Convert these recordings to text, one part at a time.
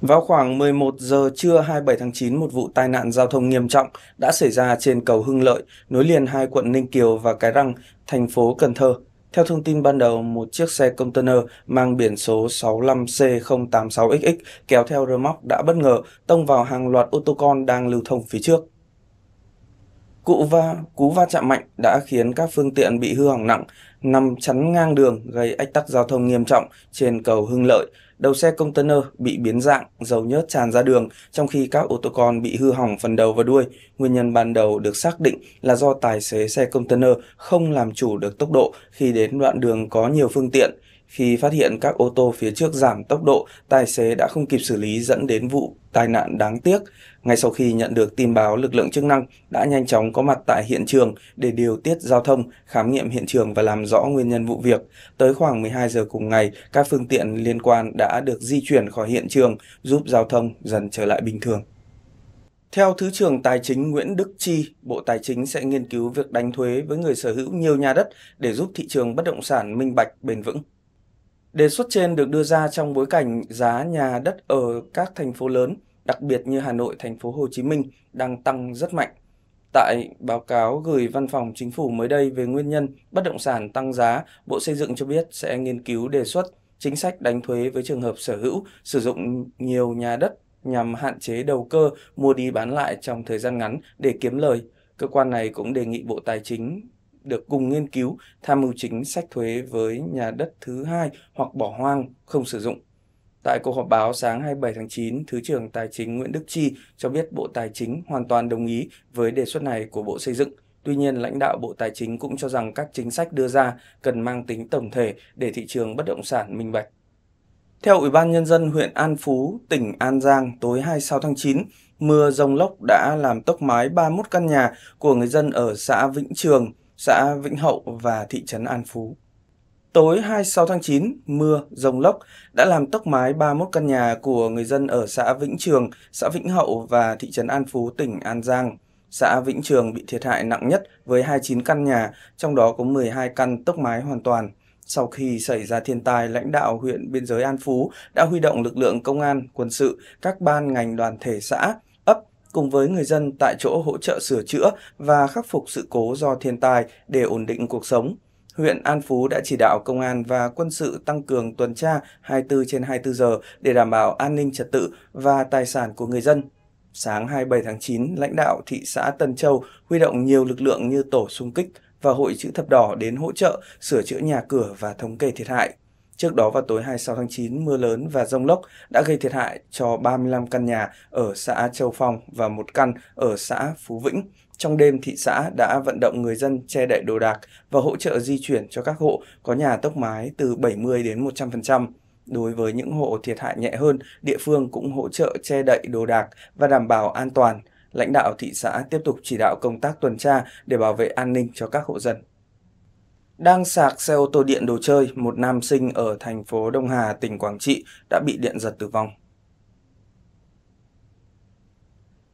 Vào khoảng 11 giờ trưa 27 tháng 9, một vụ tai nạn giao thông nghiêm trọng đã xảy ra trên cầu Hưng Lợi, nối liền hai quận Ninh Kiều và Cái Răng, thành phố Cần Thơ. Theo thông tin ban đầu, một chiếc xe container mang biển số 65C086XX kéo theo rơ móc đã bất ngờ tông vào hàng loạt ô tô con đang lưu thông phía trước. Cụ va, cú va chạm mạnh đã khiến các phương tiện bị hư hỏng nặng, nằm chắn ngang đường gây ách tắc giao thông nghiêm trọng trên cầu Hưng Lợi. Đầu xe container bị biến dạng, dầu nhớt tràn ra đường, trong khi các ô tô con bị hư hỏng phần đầu và đuôi. Nguyên nhân ban đầu được xác định là do tài xế xe container không làm chủ được tốc độ khi đến đoạn đường có nhiều phương tiện. Khi phát hiện các ô tô phía trước giảm tốc độ, tài xế đã không kịp xử lý dẫn đến vụ tai nạn đáng tiếc. Ngay sau khi nhận được tin báo, lực lượng chức năng đã nhanh chóng có mặt tại hiện trường để điều tiết giao thông, khám nghiệm hiện trường và làm rõ nguyên nhân vụ việc. Tới khoảng 12 giờ cùng ngày, các phương tiện liên quan đã được di chuyển khỏi hiện trường, giúp giao thông dần trở lại bình thường. Theo Thứ trưởng Tài chính Nguyễn Đức Chi, Bộ Tài chính sẽ nghiên cứu việc đánh thuế với người sở hữu nhiều nhà đất để giúp thị trường bất động sản minh bạch bền vững. Đề xuất trên được đưa ra trong bối cảnh giá nhà đất ở các thành phố lớn, đặc biệt như Hà Nội, thành phố Hồ Chí Minh đang tăng rất mạnh. Tại báo cáo gửi Văn phòng Chính phủ mới đây về nguyên nhân bất động sản tăng giá, Bộ Xây dựng cho biết sẽ nghiên cứu đề xuất chính sách đánh thuế với trường hợp sở hữu sử dụng nhiều nhà đất nhằm hạn chế đầu cơ mua đi bán lại trong thời gian ngắn để kiếm lời. Cơ quan này cũng đề nghị Bộ Tài chính được cùng nghiên cứu tham mưu chính sách thuế với nhà đất thứ hai hoặc bỏ hoang không sử dụng. Tại cuộc họp báo sáng 27 tháng 9, Thứ trưởng Tài chính Nguyễn Đức Chi cho biết Bộ Tài chính hoàn toàn đồng ý với đề xuất này của Bộ Xây dựng. Tuy nhiên, lãnh đạo Bộ Tài chính cũng cho rằng các chính sách đưa ra cần mang tính tổng thể để thị trường bất động sản minh bạch. Theo Ủy ban Nhân dân huyện An Phú, tỉnh An Giang, tối 26 tháng 9, mưa rông lốc đã làm tốc mái 31 căn nhà của người dân ở xã Vĩnh Trường, xã Vĩnh Hậu và thị trấn An Phú. Tối 26 tháng 9, mưa, rông lốc đã làm tốc mái 31 căn nhà của người dân ở xã Vĩnh Trường, xã Vĩnh Hậu và thị trấn An Phú, tỉnh An Giang. Xã Vĩnh Trường bị thiệt hại nặng nhất với 29 căn nhà, trong đó có 12 căn tốc mái hoàn toàn. Sau khi xảy ra thiên tai, lãnh đạo huyện biên giới An Phú đã huy động lực lượng công an, quân sự, các ban ngành đoàn thể xã cùng với người dân tại chỗ hỗ trợ sửa chữa và khắc phục sự cố do thiên tai để ổn định cuộc sống. Huyện An Phú đã chỉ đạo công an và quân sự tăng cường tuần tra 24 trên 24 giờ để đảm bảo an ninh trật tự và tài sản của người dân. Sáng 27 tháng 9, lãnh đạo thị xã Tân Châu huy động nhiều lực lượng như tổ xung kích và hội chữ thập đỏ đến hỗ trợ sửa chữa nhà cửa và thống kê thiệt hại. Trước đó vào tối 26 tháng 9, mưa lớn và rông lốc đã gây thiệt hại cho 35 căn nhà ở xã Châu Phong và một căn ở xã Phú Vĩnh. Trong đêm, thị xã đã vận động người dân che đậy đồ đạc và hỗ trợ di chuyển cho các hộ có nhà tốc mái từ 70 đến 100%. Đối với những hộ thiệt hại nhẹ hơn, địa phương cũng hỗ trợ che đậy đồ đạc và đảm bảo an toàn. Lãnh đạo thị xã tiếp tục chỉ đạo công tác tuần tra để bảo vệ an ninh cho các hộ dân. Đang sạc xe ô tô điện đồ chơi, một nam sinh ở thành phố Đông Hà, tỉnh Quảng Trị đã bị điện giật tử vong.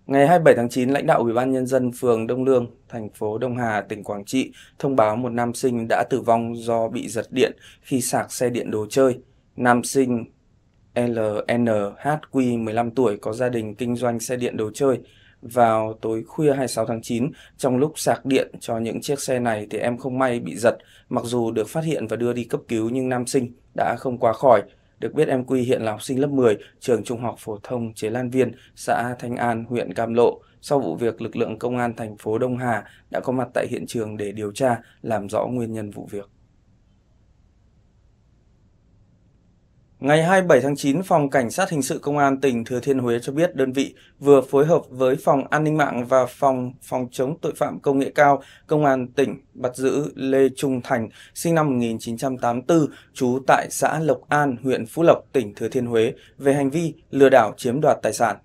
Ngày 27 tháng 9, lãnh đạo Ủy ban Nhân dân phường Đông Lương, thành phố Đông Hà, tỉnh Quảng Trị thông báo một nam sinh đã tử vong do bị giật điện khi sạc xe điện đồ chơi. Nam sinh LNHQ, 15 tuổi, có gia đình kinh doanh xe điện đồ chơi vào tối khuya 26 tháng 9 trong lúc sạc điện cho những chiếc xe này thì em không may bị giật. Mặc dù được phát hiện và đưa đi cấp cứu nhưng nam sinh đã không qua khỏi. Được biết em Quy hiện là học sinh lớp 10, trường Trung học phổ thông Chế Lan Viên, xã Thanh An, huyện Cam Lộ. Sau vụ việc, lực lượng công an thành phố Đông Hà đã có mặt tại hiện trường để điều tra, làm rõ nguyên nhân vụ việc. Ngày 27 tháng 9, Phòng Cảnh sát Hình sự Công an tỉnh Thừa Thiên Huế cho biết đơn vị vừa phối hợp với Phòng An ninh mạng và Phòng Phòng chống tội phạm công nghệ cao Công an tỉnh bắt giữ Lê Trung Thành, sinh năm 1984, trú tại xã Lộc An, huyện Phú Lộc, tỉnh Thừa Thiên Huế về hành vi lừa đảo chiếm đoạt tài sản.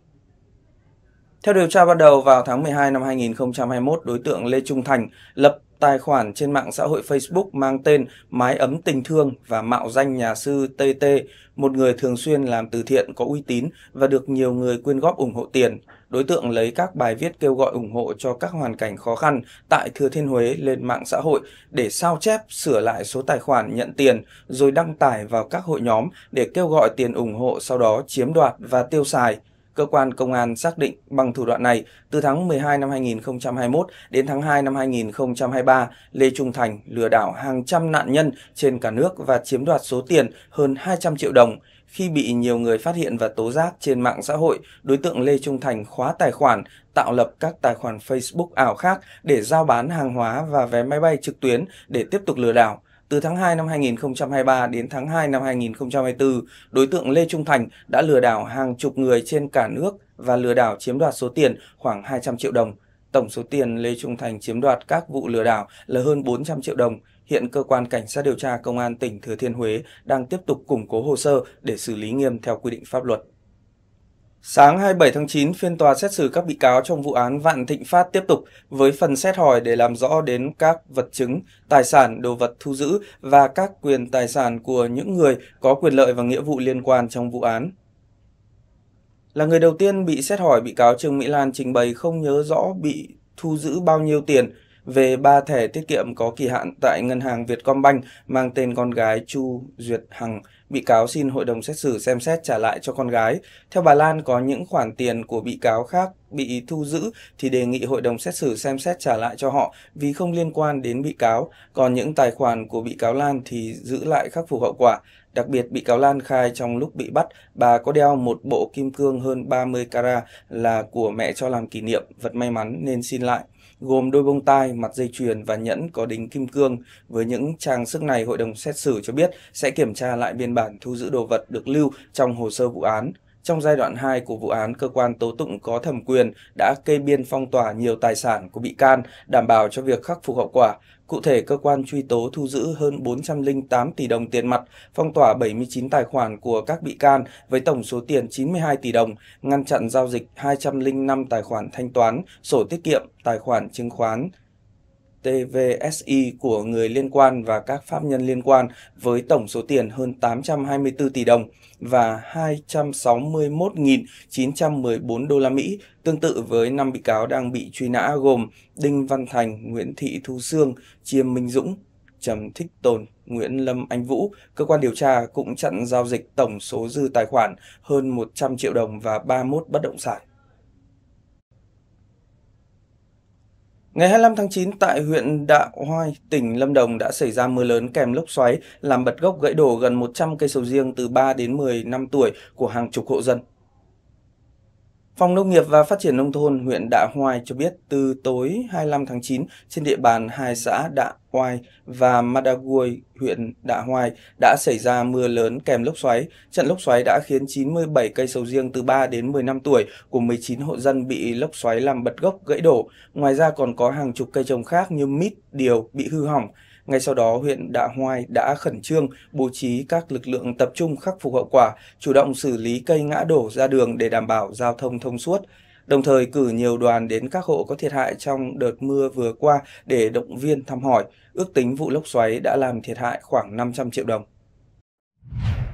Theo điều tra ban đầu, vào tháng 12 năm 2021, đối tượng Lê Trung Thành lập tài khoản trên mạng xã hội Facebook mang tên Mái ấm tình thương và mạo danh nhà sư TT, một người thường xuyên làm từ thiện có uy tín và được nhiều người quyên góp ủng hộ tiền. Đối tượng lấy các bài viết kêu gọi ủng hộ cho các hoàn cảnh khó khăn tại Thừa Thiên Huế lên mạng xã hội để sao chép, sửa lại số tài khoản nhận tiền rồi đăng tải vào các hội nhóm để kêu gọi tiền ủng hộ sau đó chiếm đoạt và tiêu xài. Cơ quan công an xác định bằng thủ đoạn này, từ tháng 12 năm 2021 đến tháng 2 năm 2023, Lê Trung Thành lừa đảo hàng trăm nạn nhân trên cả nước và chiếm đoạt số tiền hơn 200 triệu đồng. Khi bị nhiều người phát hiện và tố giác trên mạng xã hội, đối tượng Lê Trung Thành khóa tài khoản, tạo lập các tài khoản Facebook ảo khác để giao bán hàng hóa và vé máy bay trực tuyến để tiếp tục lừa đảo. Từ tháng 2 năm 2023 đến tháng 2 năm 2024, đối tượng Lê Trung Thành đã lừa đảo hàng chục người trên cả nước và lừa đảo chiếm đoạt số tiền khoảng 200 triệu đồng. Tổng số tiền Lê Trung Thành chiếm đoạt các vụ lừa đảo là hơn 400 triệu đồng. Hiện cơ quan cảnh sát điều tra công an tỉnh Thừa Thiên Huế đang tiếp tục củng cố hồ sơ để xử lý nghiêm theo quy định pháp luật. Sáng 27 tháng 9, phiên tòa xét xử các bị cáo trong vụ án Vạn Thịnh Phát tiếp tục với phần xét hỏi để làm rõ đến các vật chứng, tài sản, đồ vật thu giữ và các quyền tài sản của những người có quyền lợi và nghĩa vụ liên quan trong vụ án. Là người đầu tiên bị xét hỏi, bị cáo Trương Mỹ Lan trình bày không nhớ rõ bị thu giữ bao nhiêu tiền, về ba thẻ tiết kiệm có kỳ hạn tại ngân hàng Vietcombank mang tên con gái Chu Duyệt Hằng. Bị cáo xin hội đồng xét xử xem xét trả lại cho con gái. Theo bà Lan, có những khoản tiền của bị cáo khác bị thu giữ thì đề nghị hội đồng xét xử xem xét trả lại cho họ vì không liên quan đến bị cáo. Còn những tài khoản của bị cáo Lan thì giữ lại khắc phục hậu quả. Đặc biệt, bị cáo Lan khai trong lúc bị bắt, bà có đeo một bộ kim cương hơn 30 carat là của mẹ cho làm kỷ niệm, vật may mắn nên xin lại gồm đôi bông tai, mặt dây chuyền và nhẫn có đính kim cương. Với những trang sức này, hội đồng xét xử cho biết sẽ kiểm tra lại biên bản thu giữ đồ vật được lưu trong hồ sơ vụ án. Trong giai đoạn 2 của vụ án, cơ quan tố tụng có thẩm quyền đã kê biên phong tỏa nhiều tài sản của bị can, đảm bảo cho việc khắc phục hậu quả. Cụ thể, cơ quan truy tố thu giữ hơn 408 tỷ đồng tiền mặt, phong tỏa 79 tài khoản của các bị can với tổng số tiền 92 tỷ đồng, ngăn chặn giao dịch 205 tài khoản thanh toán, sổ tiết kiệm, tài khoản chứng khoán, TVSI của người liên quan và các pháp nhân liên quan với tổng số tiền hơn 824 tỷ đồng và 261.914 đô la Mỹ, tương tự với năm bị cáo đang bị truy nã gồm Đinh Văn Thành, Nguyễn Thị Thu Sương, Chiêm Minh Dũng, Trầm Thích Tồn, Nguyễn Lâm Anh Vũ, cơ quan điều tra cũng chặn giao dịch tổng số dư tài khoản hơn 100 triệu đồng và 31 bất động sản. Ngày 25 tháng 9 tại huyện Đạo Hoai, tỉnh Lâm Đồng đã xảy ra mưa lớn kèm lốc xoáy làm bật gốc gãy đổ gần 100 cây sầu riêng từ 3 đến 10 năm tuổi của hàng chục hộ dân. Phòng Nông nghiệp và Phát triển Nông thôn huyện Đạ Hoai cho biết từ tối 25 tháng 9 trên địa bàn hai xã Đạ Hoai và Madagui, huyện Đạ Hoai đã xảy ra mưa lớn kèm lốc xoáy. Trận lốc xoáy đã khiến 97 cây sầu riêng từ 3 đến 15 tuổi của 19 hộ dân bị lốc xoáy làm bật gốc gãy đổ. Ngoài ra còn có hàng chục cây trồng khác như mít, điều bị hư hỏng. Ngay sau đó, huyện Đạ Hoai đã khẩn trương bố trí các lực lượng tập trung khắc phục hậu quả, chủ động xử lý cây ngã đổ ra đường để đảm bảo giao thông thông suốt đồng thời cử nhiều đoàn đến các hộ có thiệt hại trong đợt mưa vừa qua để động viên thăm hỏi. Ước tính vụ lốc xoáy đã làm thiệt hại khoảng 500 triệu đồng.